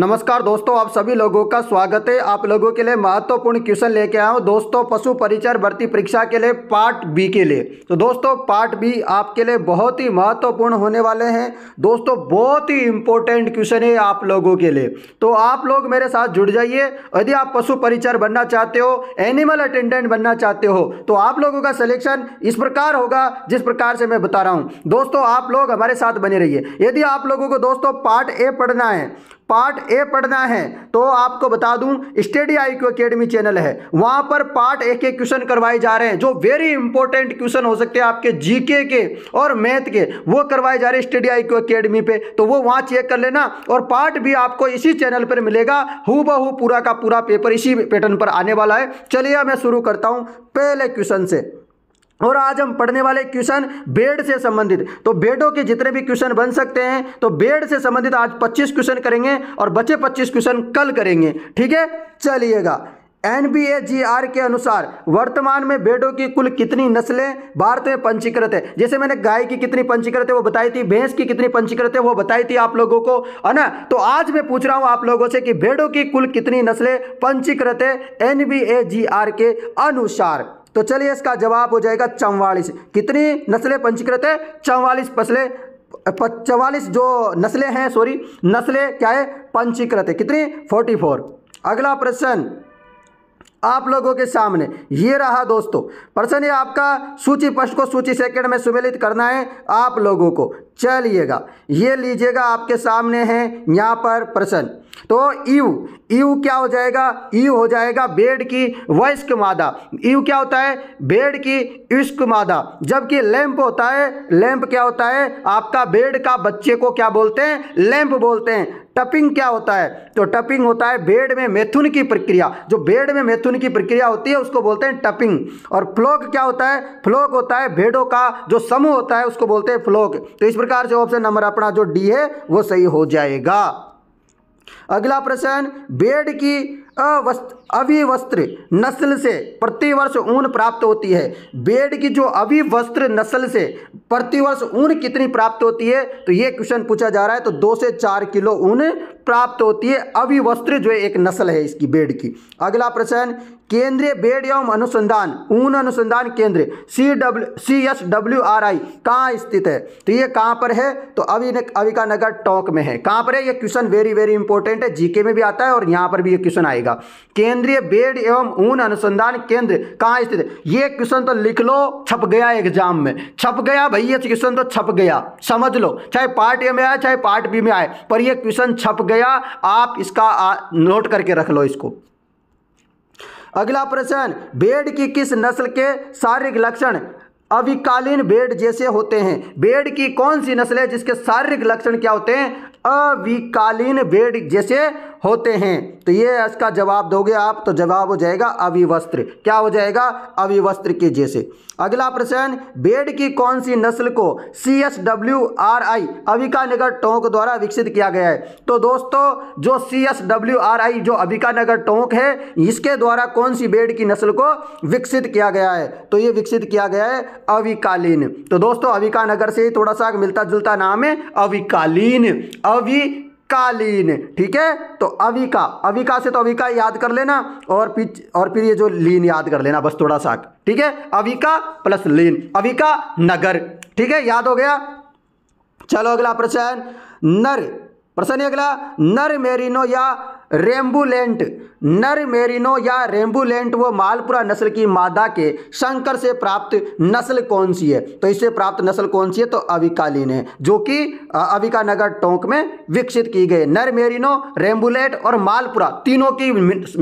नमस्कार दोस्तों आप सभी लोगों का स्वागत है आप लोगों के लिए महत्वपूर्ण क्वेश्चन लेके आया हूँ दोस्तों पशु परिचर भर्ती परीक्षा के लिए पार्ट बी के लिए तो दोस्तों पार्ट बी आपके लिए बहुत ही महत्वपूर्ण होने वाले हैं दोस्तों बहुत ही इंपॉर्टेंट क्वेश्चन है आप लोगों के लिए तो आप लोग मेरे साथ जुड़ जाइए यदि आप पशु परिचर बनना चाहते हो एनिमल अटेंडेंट बनना चाहते हो तो आप लोगों का सिलेक्शन इस प्रकार होगा जिस प्रकार से मैं बता रहा हूँ दोस्तों आप लोग हमारे साथ बने रहिए यदि आप लोगों को दोस्तों पार्ट ए पढ़ना है पार्ट ए पढ़ना है तो आपको बता दूं study I Q academy channel है वहां पर पार्ट ए के क्वेश्चन करवाए जा रहे हैं जो वेरी इंपॉर्टेंट क्वेश्चन हो सकते हैं आपके जीके के और मैथ के वो करवाए जा रहे हैं स्टडी आई क्यू अकेडमी पे तो वो वहां चेक कर लेना और पार्ट भी आपको इसी चैनल पर मिलेगा हु बहू पूरा का पूरा पेपर इसी पैटर्न पर आने वाला है चलिए मैं शुरू करता हूँ पहले क्वेश्चन से और आज हम पढ़ने वाले क्वेश्चन बेड से संबंधित तो बेडों के जितने भी क्वेश्चन बन सकते हैं तो बेड से संबंधित आज 25 क्वेश्चन करेंगे और बचे 25 क्वेश्चन कल करेंगे ठीक है चलिएगा एन के अनुसार वर्तमान में बेडों की कुल कितनी नस्लें भारत में पंजीकृत है जैसे मैंने गाय की कितनी पंजीकृत है वो बताई थी भैंस की कितनी पंजीकृत है वो बताई थी आप लोगों को है ना तो आज मैं पूछ रहा हूं आप लोगों से कि बेड़ों की कुल कितनी नस्लें पंजीकृत है एन के अनुसार तो चलिए इसका जवाब हो जाएगा चौवालीस कितनी नस्लें पंजीकृत है चौवालीस फसलें चवालीस जो नस्लें हैं सॉरी नस्लें क्या है पंजीकृत है कितनी फोर्टी फोर अगला प्रश्न आप लोगों के सामने ये रहा दोस्तों प्रश्न ये आपका सूची फर्स्ट को सूची सेकंड में सुमेलित करना है आप लोगों को चलिएगा ये लीजिएगा आपके सामने है यहाँ पर प्रश्न तो ईव ईव क्या हो जाएगा ईव हो जाएगा बेड की वयस्क मादा ईव क्या होता है बेड की युष्क मादा जबकि लैंप होता है लैंप क्या होता है आपका बेड का बच्चे को क्या बोलते हैं लैंप बोलते हैं टपिंग क्या होता है तो टपिंग होता है बेड में मैथुन की प्रक्रिया जो बेड में मैथुन की प्रक्रिया होती है उसको बोलते हैं टपिंग और फ्लोक क्या होता है फ्लोक होता है भेड़ों का जो समूह होता है उसको बोलते हैं फ्लोक तो इस प्रकार से ऑप्शन नंबर अपना जो डी है वो सही हो जाएगा अगला प्रश्न बेड की अवस्त अविवस्त्र नस्ल से प्रतिवर्ष ऊन प्राप्त होती है बेड की जो अविवस्त्र नस्ल से प्रतिवर्ष ऊन कितनी प्राप्त होती है तो ये क्वेश्चन पूछा जा रहा है तो दो से चार किलो ऊन प्राप्त होती है अविवस्त्र जो एक नस्ल है इसकी बेड की अगला प्रश्न केंद्रीय बेड एवं अनुसंधान ऊन अनुसंधान केंद्र C W C S W R I कहाँ स्थित है तो ये कहाँ पर है तो अभी अविका नगर टोंक में है कहाँ पर है ये question very very important important है जीके में भी आता है और यहां पर भी ये क्वेश्चन आएगा केंद्रीय बेड एवं ऊन अनुसंधान केंद्र कहां स्थित है ये क्वेश्चन तो लिख लो छप गया एग्जाम में छप गया भाई ये क्वेश्चन तो छप गया समझ लो चाहे पार्ट ए में आए चाहे पार्ट बी में आए पर यह क्वेश्चन छप गया आप इसका नोट करके रख लो इसको अगला प्रश्न बेड की किस नस्ल के शारीरिक लक्षण अविकालीन बेड जैसे होते हैं बेड की कौन सी नस्ल है जिसके शारीरिक लक्षण क्या होते हैं अविकालीन भेड़ जैसे होते हैं तो ये इसका जवाब दोगे आप तो जवाब हो जाएगा अविवस्त्र क्या हो जाएगा अविवस्त्र के जैसे अगला प्रश्न बेड की कौन सी नस्ल को C S W R I Avika Nagar Tonk द्वारा विकसित किया गया है तो दोस्तों जो C S W R I जो अविका नगर टोंक है इसके द्वारा कौन सी बेड की नस्ल को विकसित किया गया है तो ये विकसित किया गया है अविकालीन तो दोस्तों अविका नगर से ही थोड़ा सा मिलता जुलता नाम है अविकालीन अव अभी कालीन ठीक है तो अविका अविका से तो अविका याद कर लेना और पिच और फिर ये जो लीन याद कर लेना बस थोड़ा सा ठीक है अविका प्लस लीन अविका नगर ठीक है याद हो गया चलो अगला प्रश्न नर प्रश्न अगला नर मेरिनो या रेम्बुलेंट नर मेरिनो या रेम्बुलेंट वो मालपुरा नस्ल की मादा के शंकर से प्राप्त नस्ल कौन सी है तो इससे प्राप्त नस्ल कौन सी है तो अविकालीन है जो कि अविका नगर टोंक में विकसित की गई नर मेरिनो रेम्बुलेंट और मालपुरा तीनों की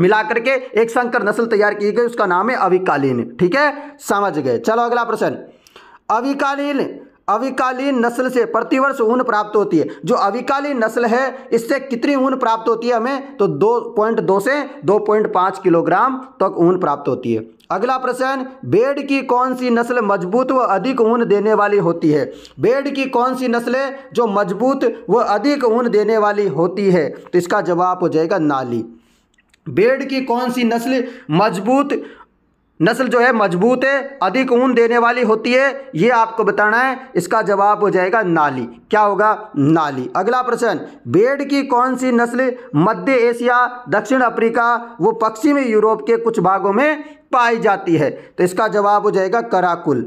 मिलाकर के एक शंकर नस्ल तैयार की गई उसका नाम है अविकालीन ठीक है समझ गए चलो अगला प्रश्न अविकालीन अविकालीन नस्ल से प्रतिवर्ष ऊन प्राप्त होती है जो अविकालीन नस्ल है इससे कितनी ऊन प्राप्त होती है हमें तो दो पॉइंट दो से दो पॉइंट पाँच किलोग्राम तक ऊन प्राप्त होती है अगला प्रश्न बेड की कौन सी नस्ल मजबूत व अधिक ऊन देने वाली होती है बेड की कौन सी नस्लें जो मजबूत व अधिक ऊन देने वाली होती है तो इसका जवाब हो जाएगा नाली बेड की कौन सी नस्ल मजबूत नस्ल जो है मजबूत है अधिक ऊन देने वाली होती है ये आपको बताना है इसका जवाब हो जाएगा नाली क्या होगा नाली अगला प्रश्न बेड की कौन सी नस्ल मध्य एशिया दक्षिण अफ्रीका वो पश्चिमी यूरोप के कुछ भागों में पाई जाती है तो इसका जवाब हो जाएगा कराकुल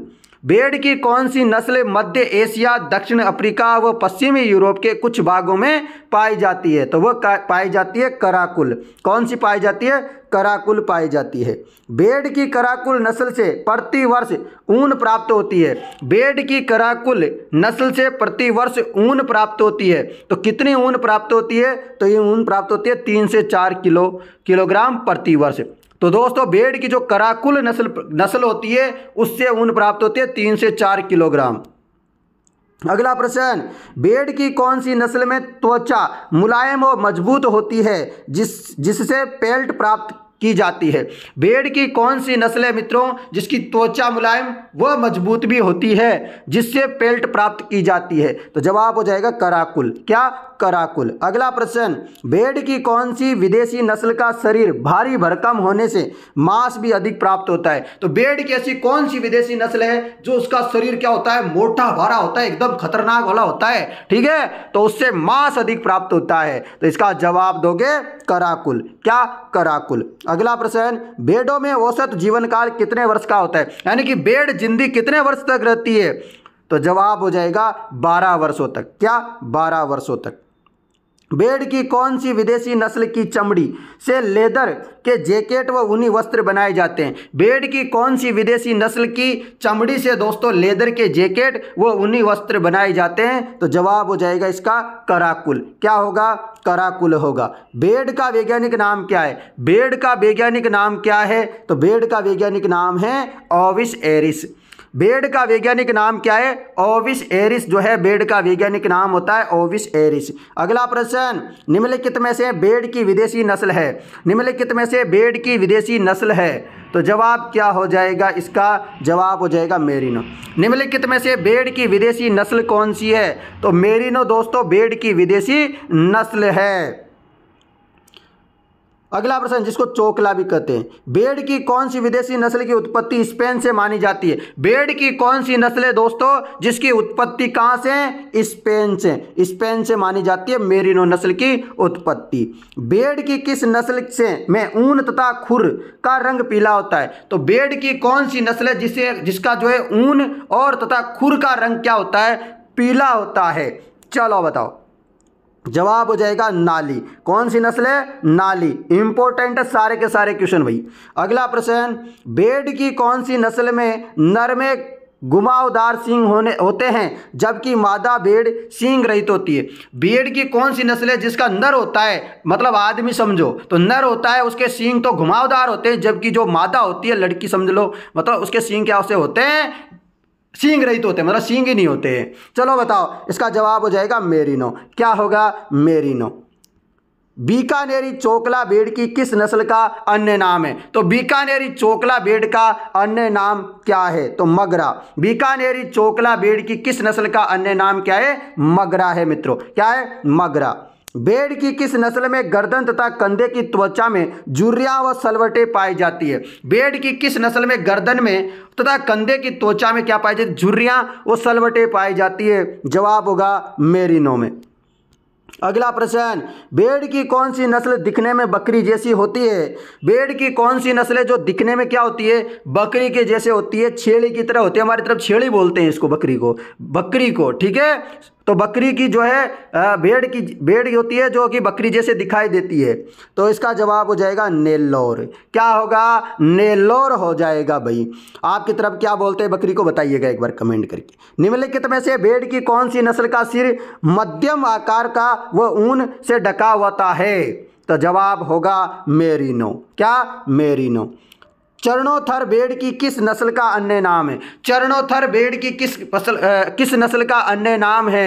भेड़ की कौन सी नस्ल मध्य एशिया दक्षिण अफ्रीका व पश्चिमी यूरोप के कुछ भागों में पाई जाती है तो वह पाई जाती है कराकुल कौन सी पाई जाती है कराकुल पाई जाती है बेड की कराकुल नस्ल से प्रतिवर्ष ऊन प्राप्त होती है बेड की कराकुल नस्ल से प्रतिवर्ष ऊन प्राप्त होती है तो कितनी ऊन प्राप्त होती है तो ये ऊन प्राप्त होती है तीन से चार किलो किलोग्राम प्रतिवर्ष तो दोस्तों भेड़ की जो कराकुल नस्ल नस्ल होती है उससे ऊन प्राप्त होती है तीन से चार किलोग्राम अगला प्रश्न भेड़ की कौन सी नस्ल में त्वचा मुलायम और मजबूत होती है जिस जिससे पेल्ट प्राप्त की जाती है भेड़ की कौन सी नस्ल है मित्रों जिसकी त्वचा मुलायम व मजबूत भी होती है जिससे पेल्ट प्राप्त की जाती है तो जवाब हो जाएगा कराकुल क्या कराकुल अगला प्रश्न भेड़ की कौन सी विदेशी नस्ल का शरीर भारी भरकम होने से मांस भी अधिक प्राप्त होता है तो भेड़ की ऐसी कौन सी विदेशी नस्ल है जो उसका शरीर क्या होता है मोटा भारा होता है एकदम खतरनाक वाला होता है ठीक है तो उससे मांस अधिक प्राप्त होता है तो इसका जवाब दोगे कराकुल क्या कराकुल अगला प्रश्न बेडों में औसत जीवन काल कितने वर्ष का होता है यानी कि बेड जिंदी कितने वर्ष तक रहती है तो जवाब हो जाएगा बारह वर्षों तक क्या बारह वर्षों तक भेड़ की कौन सी विदेशी नस्ल की चमड़ी से लेदर के जैकेट व ऊनी वस्त्र बनाए जाते हैं भेड़ की कौन सी विदेशी नस्ल की चमड़ी से दोस्तों लेदर के जैकेट व ऊनी वस्त्र बनाए जाते हैं तो जवाब हो जाएगा इसका कराकुल क्या होगा कराकुल होगा भेड़ का वैज्ञानिक नाम क्या है भेड़ का वैज्ञानिक नाम क्या है तो भेड़ का वैज्ञानिक नाम है ओविस एरिस बेड का वैज्ञानिक नाम क्या है ओविस एरिस जो है बेड का वैज्ञानिक नाम होता है ओविस एरिस अगला प्रश्न निम्नलिखित में से बेड की विदेशी नस्ल है निम्नलिखित में से बेड की विदेशी नस्ल है तो जवाब क्या हो जाएगा इसका जवाब हो जाएगा मेरिनो निम्नलिखित में से बेड की विदेशी नस्ल कौन सी है तो मेरिनो दोस्तों बेड की विदेशी नस्ल है अगला प्रश्न जिसको चोकला भी कहते हैं बेड की कौन सी विदेशी नस्ल की उत्पत्ति स्पेन से मानी जाती है बेड की कौन सी नस्ल है दोस्तों जिसकी उत्पत्ति कहाँ से स्पेन से स्पेन से मानी जाती है मेरिनो नस्ल की उत्पत्ति बेड की किस नस्ल से में ऊन तथा खुर का रंग पीला होता है तो बेड की कौन सी नस्ल है जिसे जिसका जो है ऊन और तथा खुर का रंग क्या होता है पीला होता है चलो बताओ जवाब हो जाएगा नाली कौन सी नस्ल है नाली इंपॉर्टेंट है सारे के सारे क्वेश्चन भाई अगला प्रश्न बेड की कौन सी नस्ल में नर में घुमावदार सींग होने होते हैं जबकि मादा बेड़ सींग रहित होती है बेड़ की कौन सी नस्ल है जिसका नर होता है मतलब आदमी समझो तो नर होता है उसके सींग तो घुमावदार होते हैं जबकि जो मादा होती है लड़की समझ लो मतलब उसके सींग क्या उसे होते हैं सींग रहित होते मतलब सींग ही नहीं होते चलो बताओ इसका जवाब हो जाएगा मेरिनो क्या होगा मेरिनो बीकानेरी चोकला बेड़ की किस नस्ल का अन्य नाम है तो बीकानेरी चोकला बेड़ का अन्य नाम क्या है तो मगरा बीकानेरी चोकला बेड़ की किस नस्ल का अन्य नाम क्या है मगरा है मित्रों क्या है मगरा बेड़ की किस नस्ल में गर्दन तथा कंधे की त्वचा में जुर्रिया व सलवटे पाई जाती है बेड़ की किस नस्ल में गर्दन में तथा कंधे की त्वचा में क्या पाई जाती है झुर्रियाँ व सलवटे पाई जाती है जवाब होगा मेरिनो में अगला प्रश्न बेड़ की कौन सी नस्ल दिखने में बकरी जैसी होती है बेड़ की कौन सी नस्लें जो दिखने में क्या होती है बकरी के जैसे होती है छेड़ी की तरह होती है हमारी तरफ छेड़ी बोलते हैं इसको बकरी को बकरी को ठीक है तो बकरी की जो है भेड़ की भेड़ होती है जो कि बकरी जैसे दिखाई देती है तो इसका जवाब हो जाएगा नेल्लोर क्या होगा नेल्लोर हो जाएगा भाई आपकी तरफ क्या बोलते हैं बकरी को बताइएगा एक बार कमेंट करके निम्नलिखित में से भेड़ की कौन सी नस्ल का सिर मध्यम आकार का व ऊन से ढका होता है तो जवाब होगा मेरिनो क्या मेरिनो चरणोथर भेड़ की किस नस्ल का अन्य नाम है चरणोथर भेड़ की किस फसल किस नस्ल का अन्य नाम है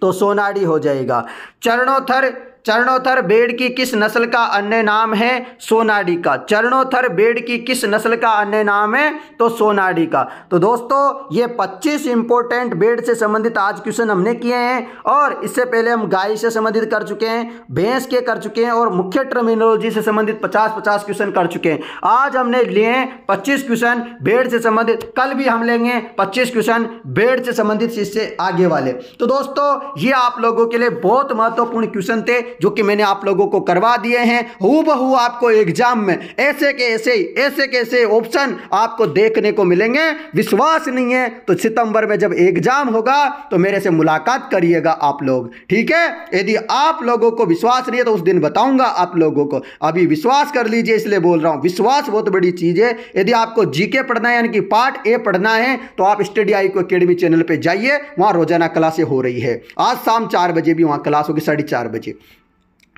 तो सोनाडी हो जाएगा चरणोथर चरणोथर बेड की किस नस्ल का अन्य नाम है सोनाडी का चरणोथर बेड की किस नस्ल का अन्य नाम है तो सोनाडी का तो दोस्तों ये 25 इंपॉर्टेंट बेड से संबंधित आज क्वेश्चन हमने किए हैं और इससे पहले हम गाय से संबंधित कर चुके हैं भैंस के कर चुके हैं और मुख्य टर्मिनोलॉजी से संबंधित पचास पचास क्वेश्चन कर चुके हैं आज हमने लिए हैं क्वेश्चन बेड से संबंधित कल भी हम लेंगे पच्चीस क्वेश्चन बेड से संबंधित इससे आगे वाले तो दोस्तों ये आप लोगों के लिए बहुत महत्वपूर्ण क्वेश्चन थे जो कि मैंने आप लोगों को करवा दिए हैं हु बहु आपको एग्जाम में ऐसे के ऐसे ऐसे के ऐसे ऑप्शन आपको देखने को मिलेंगे विश्वास नहीं है तो सितंबर में जब एग्जाम होगा तो मेरे से मुलाकात करिएगा आप लोग ठीक है यदि आप लोगों को विश्वास नहीं है तो उस दिन बताऊंगा आप लोगों को अभी विश्वास कर लीजिए इसलिए बोल रहा हूं विश्वास बहुत बड़ी चीज़ है यदि आपको जीके पढ़ना है यानी कि पार्ट ए पढ़ना है तो आप स्टडी आई को अकेडमी चैनल पर जाइए वहां रोजाना क्लासें हो रही है आज शाम चार बजे भी वहां क्लास होगी साढ़े चार बजे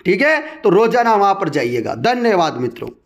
ठीक है तो रोजाना वहां पर जाइएगा धन्यवाद मित्रों